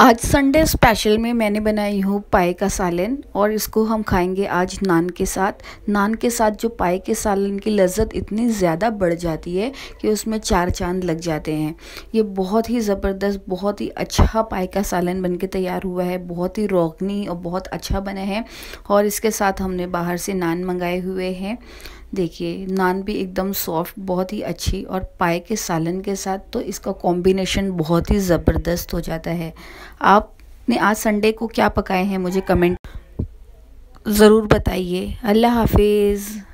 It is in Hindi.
आज संडे स्पेशल में मैंने बनाई हूँ पाए का सालन और इसको हम खाएंगे आज नान के साथ नान के साथ जो पाए के सालन की लज्जत इतनी ज़्यादा बढ़ जाती है कि उसमें चार चांद लग जाते हैं ये बहुत ही ज़बरदस्त बहुत ही अच्छा पाए का सालन बन के तैयार हुआ है बहुत ही रोगनी और बहुत अच्छा बना है और इसके साथ हमने बाहर से नान मंगाए हुए हैं देखिए नान भी एकदम सॉफ्ट बहुत ही अच्छी और पाए के सालन के साथ तो इसका कॉम्बिनेशन बहुत ही ज़बरदस्त हो जाता है आपने आज संडे को क्या पकाए हैं मुझे कमेंट ज़रूर बताइए अल्लाह हाफिज़